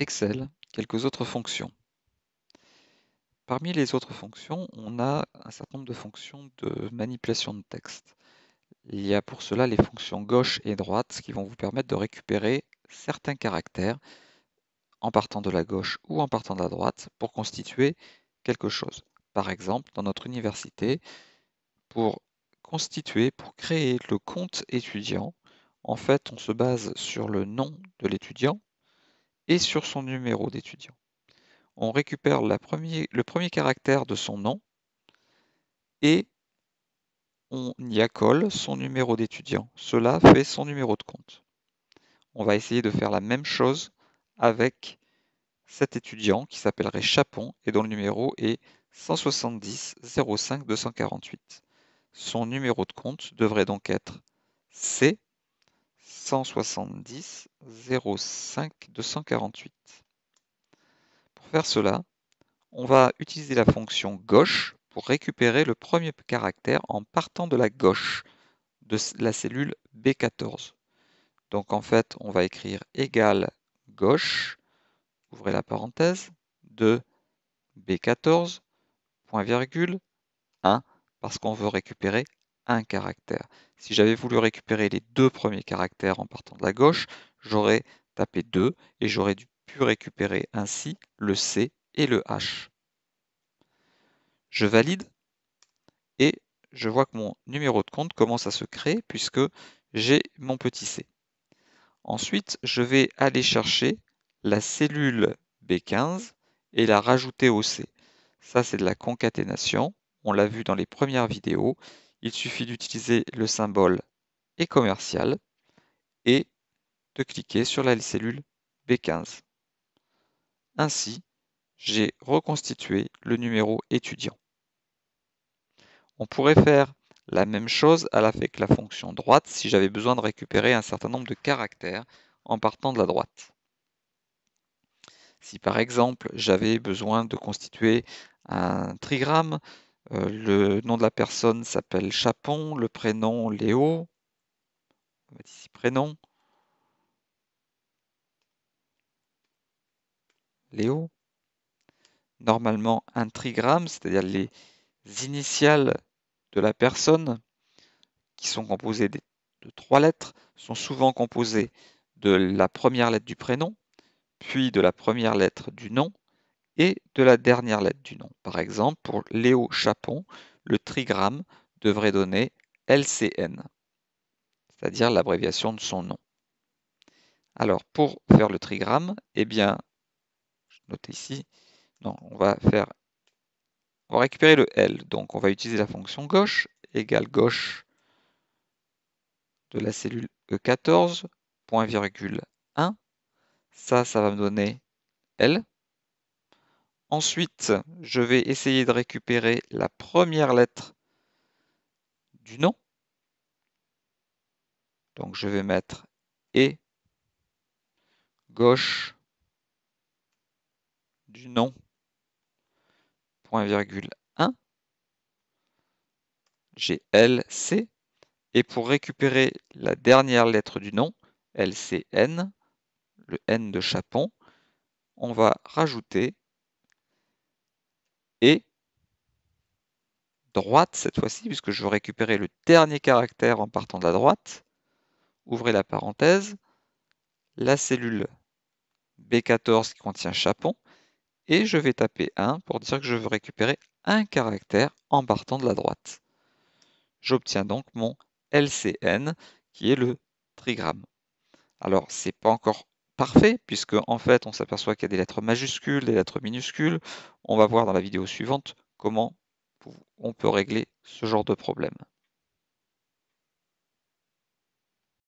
Excel, quelques autres fonctions. Parmi les autres fonctions, on a un certain nombre de fonctions de manipulation de texte. Il y a pour cela les fonctions gauche et droite qui vont vous permettre de récupérer certains caractères en partant de la gauche ou en partant de la droite pour constituer quelque chose. Par exemple, dans notre université, pour constituer, pour créer le compte étudiant, en fait, on se base sur le nom de l'étudiant et sur son numéro d'étudiant. On récupère le premier caractère de son nom et on y accole son numéro d'étudiant. Cela fait son numéro de compte. On va essayer de faire la même chose avec cet étudiant qui s'appellerait Chapon et dont le numéro est 170 05 248. Son numéro de compte devrait donc être C 170 05 248. Pour faire cela, on va utiliser la fonction gauche pour récupérer le premier caractère en partant de la gauche de la cellule B14. Donc en fait, on va écrire égal gauche, ouvrez la parenthèse, de B14, point virgule, 1, parce qu'on veut récupérer un caractère. Si j'avais voulu récupérer les deux premiers caractères en partant de la gauche, j'aurais tapé 2 et j'aurais dû pu récupérer ainsi le C et le H. Je valide et je vois que mon numéro de compte commence à se créer puisque j'ai mon petit C. Ensuite, je vais aller chercher la cellule B15 et la rajouter au C. Ça, c'est de la concaténation. On l'a vu dans les premières vidéos il suffit d'utiliser le symbole et commercial et de cliquer sur la cellule B15. Ainsi, j'ai reconstitué le numéro étudiant. On pourrait faire la même chose avec la fonction droite si j'avais besoin de récupérer un certain nombre de caractères en partant de la droite. Si par exemple j'avais besoin de constituer un trigramme, euh, le nom de la personne s'appelle Chapon, le prénom Léo. On va prénom. Léo. Normalement un trigramme, c'est-à-dire les initiales de la personne qui sont composées de trois lettres sont souvent composées de la première lettre du prénom, puis de la première lettre du nom, et de la dernière lettre du nom. Par exemple, pour Léo Chapon, le trigramme devrait donner LCN, c'est-à-dire l'abréviation de son nom. Alors, pour faire le trigramme, eh bien, je note ici, on va faire, on va récupérer le L, donc on va utiliser la fonction gauche, égale gauche de la cellule E14, point virgule 1, ça, ça va me donner L, Ensuite, je vais essayer de récupérer la première lettre du nom. Donc je vais mettre E, gauche du nom point virgule 1 GLC et pour récupérer la dernière lettre du nom LCN le N de Chapon on va rajouter et droite cette fois-ci, puisque je veux récupérer le dernier caractère en partant de la droite. Ouvrez la parenthèse, la cellule B14 qui contient chapon, et je vais taper 1 pour dire que je veux récupérer un caractère en partant de la droite. J'obtiens donc mon LCN qui est le trigramme. Alors, ce n'est pas encore parfait, puisque en fait, on s'aperçoit qu'il y a des lettres majuscules, des lettres minuscules. On va voir dans la vidéo suivante comment on peut régler ce genre de problème.